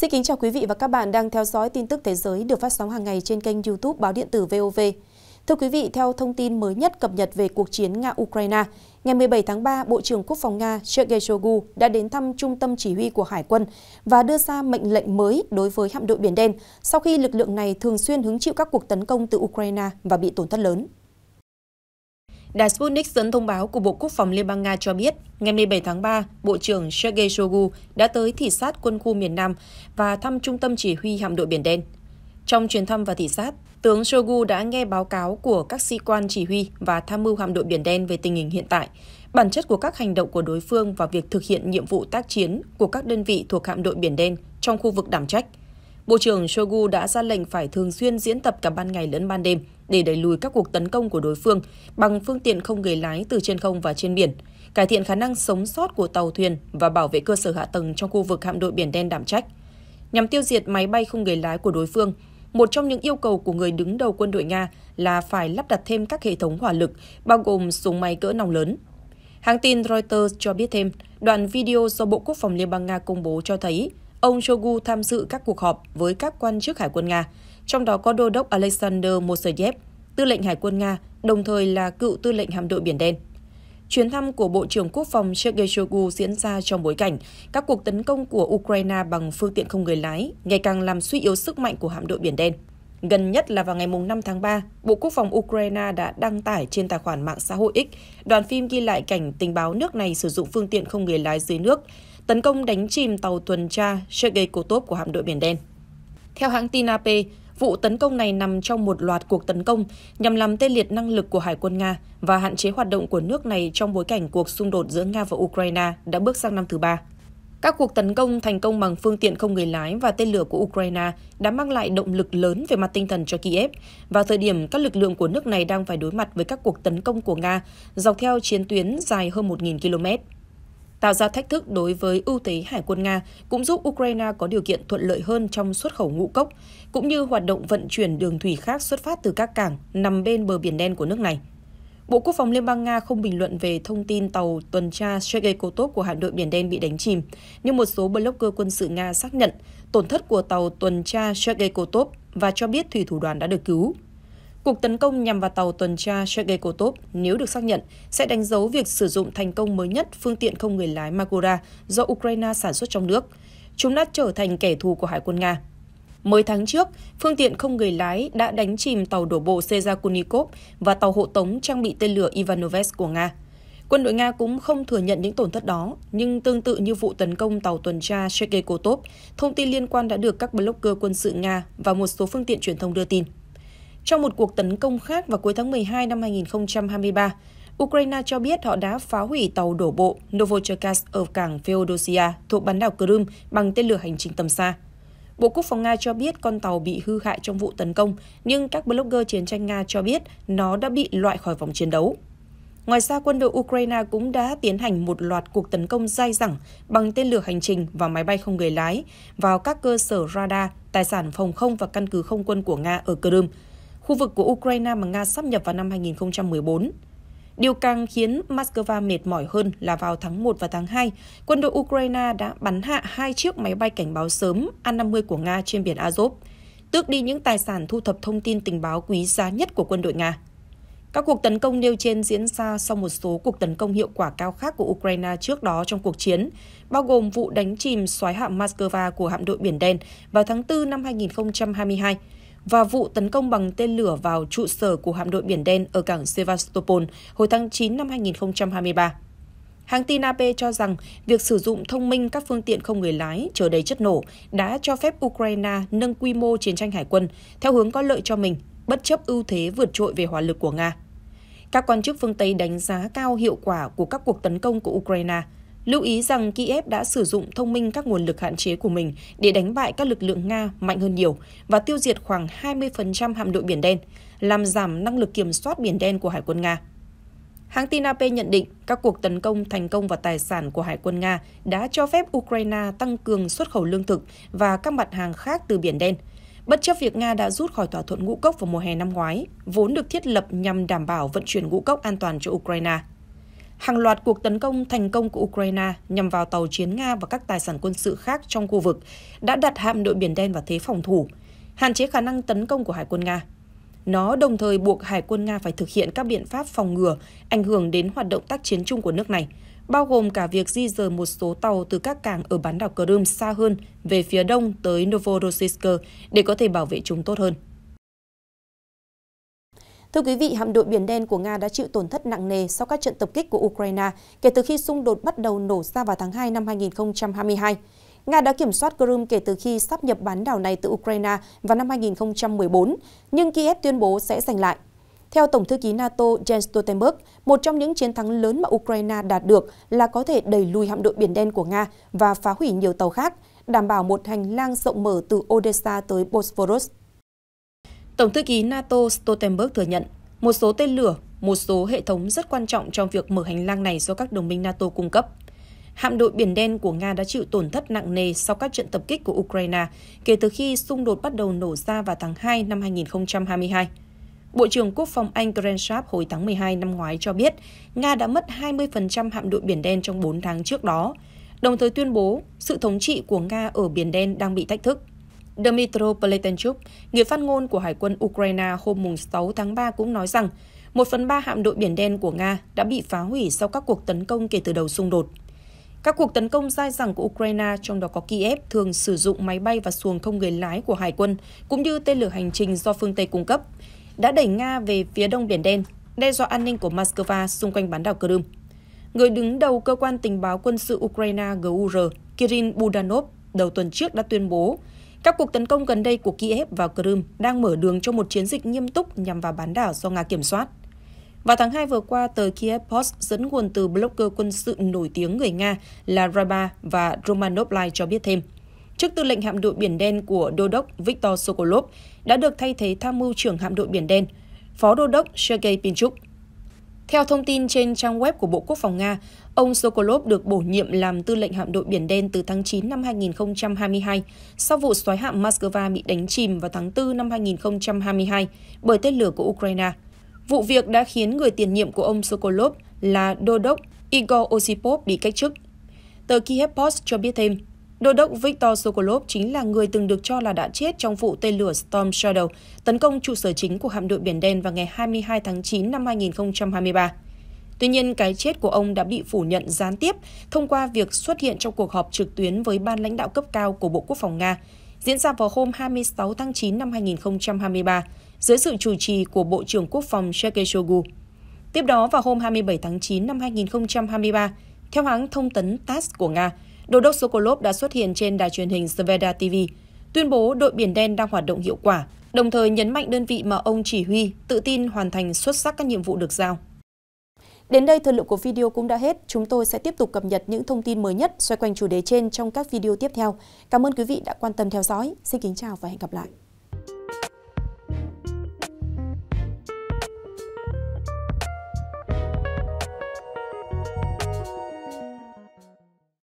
Xin kính chào quý vị và các bạn đang theo dõi tin tức thế giới được phát sóng hàng ngày trên kênh YouTube Báo điện tử VOV. Thưa quý vị, theo thông tin mới nhất cập nhật về cuộc chiến Nga-Ukraine, ngày 17 tháng 3, Bộ trưởng Quốc phòng Nga Sergei Shoigu đã đến thăm trung tâm chỉ huy của Hải quân và đưa ra mệnh lệnh mới đối với hạm đội Biển Đen sau khi lực lượng này thường xuyên hứng chịu các cuộc tấn công từ Ukraine và bị tổn thất lớn. Đài Sputnik dẫn thông báo của Bộ Quốc phòng Liên bang Nga cho biết, ngày 17 tháng 3, Bộ trưởng Sergei Shoigu đã tới thị sát quân khu miền Nam và thăm trung tâm chỉ huy hạm đội Biển Đen. Trong chuyến thăm và thị sát, tướng Shoigu đã nghe báo cáo của các sĩ quan chỉ huy và tham mưu hạm đội Biển Đen về tình hình hiện tại, bản chất của các hành động của đối phương và việc thực hiện nhiệm vụ tác chiến của các đơn vị thuộc hạm đội Biển Đen trong khu vực đảm trách – Bộ trưởng Shoigu đã ra lệnh phải thường xuyên diễn tập cả ban ngày lẫn ban đêm để đẩy lùi các cuộc tấn công của đối phương bằng phương tiện không người lái từ trên không và trên biển, cải thiện khả năng sống sót của tàu thuyền và bảo vệ cơ sở hạ tầng trong khu vực hạm đội Biển Đen đảm trách. Nhằm tiêu diệt máy bay không người lái của đối phương, một trong những yêu cầu của người đứng đầu quân đội Nga là phải lắp đặt thêm các hệ thống hỏa lực, bao gồm súng máy cỡ nòng lớn. Hãng tin Reuters cho biết thêm, đoạn video do Bộ Quốc phòng Liên bang Nga công bố cho thấy ông Shoigu tham dự các cuộc họp với các quan chức Hải quân Nga, trong đó có đô đốc Alexander Moseyev, tư lệnh Hải quân Nga, đồng thời là cựu tư lệnh hạm đội Biển Đen. Chuyến thăm của Bộ trưởng Quốc phòng Sergei Shoigu diễn ra trong bối cảnh các cuộc tấn công của Ukraine bằng phương tiện không người lái ngày càng làm suy yếu sức mạnh của hạm đội Biển Đen. Gần nhất là vào ngày 5 tháng 3, Bộ Quốc phòng Ukraine đã đăng tải trên tài khoản mạng xã hội X đoạn phim ghi lại cảnh tình báo nước này sử dụng phương tiện không người lái dưới nước tấn công đánh chìm tàu tuần tra Sergei Kotov của hạm đội Biển Đen. Theo hãng tin AP, vụ tấn công này nằm trong một loạt cuộc tấn công nhằm làm tê liệt năng lực của Hải quân Nga và hạn chế hoạt động của nước này trong bối cảnh cuộc xung đột giữa Nga và Ukraine đã bước sang năm thứ ba. Các cuộc tấn công thành công bằng phương tiện không người lái và tên lửa của Ukraine đã mang lại động lực lớn về mặt tinh thần cho Kiev, vào thời điểm các lực lượng của nước này đang phải đối mặt với các cuộc tấn công của Nga dọc theo chiến tuyến dài hơn 1.000 km tạo ra thách thức đối với ưu thế hải quân Nga, cũng giúp Ukraine có điều kiện thuận lợi hơn trong xuất khẩu ngũ cốc, cũng như hoạt động vận chuyển đường thủy khác xuất phát từ các cảng nằm bên bờ biển đen của nước này. Bộ Quốc phòng Liên bang Nga không bình luận về thông tin tàu tuần tra Sergei Kotov của hạm đội Biển Đen bị đánh chìm, nhưng một số blogger quân sự Nga xác nhận tổn thất của tàu tuần tra Sergei Kotov và cho biết thủy thủ đoàn đã được cứu. Cuộc tấn công nhằm vào tàu tuần tra Sergei Kotov, nếu được xác nhận, sẽ đánh dấu việc sử dụng thành công mới nhất phương tiện không người lái Magura do Ukraine sản xuất trong nước. Chúng đã trở thành kẻ thù của Hải quân Nga. Mới tháng trước, phương tiện không người lái đã đánh chìm tàu đổ bộ Sezakunikov và tàu hộ tống trang bị tên lửa Ivanovets của Nga. Quân đội Nga cũng không thừa nhận những tổn thất đó, nhưng tương tự như vụ tấn công tàu tuần tra Sergei Kotov, thông tin liên quan đã được các blogger quân sự Nga và một số phương tiện truyền thông đưa tin. Trong một cuộc tấn công khác vào cuối tháng 12 năm 2023, Ukraine cho biết họ đã phá hủy tàu đổ bộ Novocherkassk ở cảng Feodosia thuộc bán đảo Crimea bằng tên lửa hành trình tầm xa. Bộ Quốc phòng Nga cho biết con tàu bị hư hại trong vụ tấn công, nhưng các blogger chiến tranh Nga cho biết nó đã bị loại khỏi vòng chiến đấu. Ngoài ra, quân đội Ukraine cũng đã tiến hành một loạt cuộc tấn công dai dẳng bằng tên lửa hành trình và máy bay không người lái vào các cơ sở radar, tài sản phòng không và căn cứ không quân của Nga ở Crimea, khu vực của Ukraine mà Nga sắp nhập vào năm 2014. Điều càng khiến Moscow mệt mỏi hơn là vào tháng 1 và tháng 2, quân đội Ukraine đã bắn hạ hai chiếc máy bay cảnh báo sớm A-50 của Nga trên biển Azov, tước đi những tài sản thu thập thông tin tình báo quý giá nhất của quân đội Nga. Các cuộc tấn công nêu trên diễn ra sau một số cuộc tấn công hiệu quả cao khác của Ukraine trước đó trong cuộc chiến, bao gồm vụ đánh chìm xoáy hạm Moscow của hạm đội Biển Đen vào tháng 4 năm 2022 và vụ tấn công bằng tên lửa vào trụ sở của hạm đội Biển Đen ở cảng Sevastopol hồi tháng 9 năm 2023. Hãng tin AP cho rằng việc sử dụng thông minh các phương tiện không người lái chở đầy chất nổ đã cho phép Ukraine nâng quy mô chiến tranh hải quân theo hướng có lợi cho mình, bất chấp ưu thế vượt trội về hỏa lực của Nga. Các quan chức phương Tây đánh giá cao hiệu quả của các cuộc tấn công của Ukraine – Lưu ý rằng Kiev đã sử dụng thông minh các nguồn lực hạn chế của mình để đánh bại các lực lượng Nga mạnh hơn nhiều và tiêu diệt khoảng 20% hạm đội Biển Đen, làm giảm năng lực kiểm soát Biển Đen của Hải quân Nga. Hãng tin AP nhận định các cuộc tấn công thành công vào tài sản của Hải quân Nga đã cho phép Ukraine tăng cường xuất khẩu lương thực và các mặt hàng khác từ Biển Đen, bất chấp việc Nga đã rút khỏi thỏa thuận ngũ cốc vào mùa hè năm ngoái, vốn được thiết lập nhằm đảm bảo vận chuyển ngũ cốc an toàn cho Ukraine hàng loạt cuộc tấn công thành công của Ukraine nhằm vào tàu chiến Nga và các tài sản quân sự khác trong khu vực đã đặt hạm đội Biển Đen vào thế phòng thủ, hạn chế khả năng tấn công của Hải quân Nga. Nó đồng thời buộc Hải quân Nga phải thực hiện các biện pháp phòng ngừa ảnh hưởng đến hoạt động tác chiến chung của nước này, bao gồm cả việc di rời một số tàu từ các cảng ở bán đảo Crimea xa hơn về phía đông tới Novorossiysk để có thể bảo vệ chúng tốt hơn. Thưa quý vị, hạm đội Biển Đen của Nga đã chịu tổn thất nặng nề sau các trận tập kích của Ukraine kể từ khi xung đột bắt đầu nổ ra vào tháng 2 năm 2022. Nga đã kiểm soát Crimea kể từ khi sắp nhập bán đảo này từ Ukraine vào năm 2014, nhưng Kiev tuyên bố sẽ giành lại. Theo Tổng thư ký NATO Jens Stoltenberg, một trong những chiến thắng lớn mà Ukraine đạt được là có thể đẩy lùi hạm đội Biển Đen của Nga và phá hủy nhiều tàu khác, đảm bảo một hành lang rộng mở từ Odessa tới Bosphorus. Tổng thư ký NATO Stoltenberg thừa nhận một số tên lửa, một số hệ thống rất quan trọng trong việc mở hành lang này do các đồng minh NATO cung cấp. Hạm đội Biển Đen của Nga đã chịu tổn thất nặng nề sau các trận tập kích của Ukraine kể từ khi xung đột bắt đầu nổ ra vào tháng 2 năm 2022. Bộ trưởng Quốc phòng Anh Grant Sharp hồi tháng 12 năm ngoái cho biết Nga đã mất 20% hạm đội Biển Đen trong 4 tháng trước đó, đồng thời tuyên bố sự thống trị của Nga ở Biển Đen đang bị thách thức. Dmitro Pletenchuk, người phát ngôn của Hải quân Ukraine hôm 6 tháng 3 cũng nói rằng một phần ba hạm đội Biển Đen của Nga đã bị phá hủy sau các cuộc tấn công kể từ đầu xung đột. Các cuộc tấn công dai dẳng của Ukraine, trong đó có Kiev, thường sử dụng máy bay và xuồng không người lái của Hải quân, cũng như tên lửa hành trình do phương Tây cung cấp, đã đẩy Nga về phía đông Biển Đen, đe dọa an ninh của Moscow xung quanh bán đảo Crimea. Người đứng đầu cơ quan tình báo quân sự Ukraine GUR, Kirin Budanov, đầu tuần trước đã tuyên bố các cuộc tấn công gần đây của Kiev vào Crimea đang mở đường cho một chiến dịch nghiêm túc nhằm vào bán đảo do Nga kiểm soát. Vào tháng 2 vừa qua, tờ Kiev Post dẫn nguồn từ blogger quân sự nổi tiếng người Nga là Raba và Romanovlai cho biết thêm. Trước tư lệnh hạm đội Biển Đen của Đô đốc Viktor Sokolov đã được thay thế tham mưu trưởng hạm đội Biển Đen, Phó Đô đốc Sergei Pinchuk theo thông tin trên trang web của Bộ Quốc phòng Nga, ông Sokolov được bổ nhiệm làm tư lệnh hạm đội Biển Đen từ tháng 9 năm 2022, sau vụ xoáy hạm Moscow bị đánh chìm vào tháng 4 năm 2022 bởi tên lửa của Ukraine. Vụ việc đã khiến người tiền nhiệm của ông Sokolov là Đô đốc Igor Osipov bị cách chức. Tờ Kiev Post cho biết thêm, Đô đốc Viktor Sokolov chính là người từng được cho là đã chết trong vụ tên lửa Storm Shadow tấn công trụ sở chính của hạm đội Biển Đen vào ngày 22 tháng 9 năm 2023. Tuy nhiên, cái chết của ông đã bị phủ nhận gián tiếp thông qua việc xuất hiện trong cuộc họp trực tuyến với ban lãnh đạo cấp cao của Bộ Quốc phòng Nga, diễn ra vào hôm 26 tháng 9 năm 2023 dưới sự chủ trì của Bộ trưởng Quốc phòng Sergei Shoigu. Tiếp đó, vào hôm 27 tháng 9 năm 2023, theo hãng thông tấn TASS của Nga, đô đốc Sokolov đã xuất hiện trên đài truyền hình Sveda TV, tuyên bố đội Biển Đen đang hoạt động hiệu quả, đồng thời nhấn mạnh đơn vị mà ông chỉ huy tự tin hoàn thành xuất sắc các nhiệm vụ được giao. Đến đây thời lượng của video cũng đã hết, chúng tôi sẽ tiếp tục cập nhật những thông tin mới nhất xoay quanh chủ đề trên trong các video tiếp theo. Cảm ơn quý vị đã quan tâm theo dõi. Xin kính chào và hẹn gặp lại.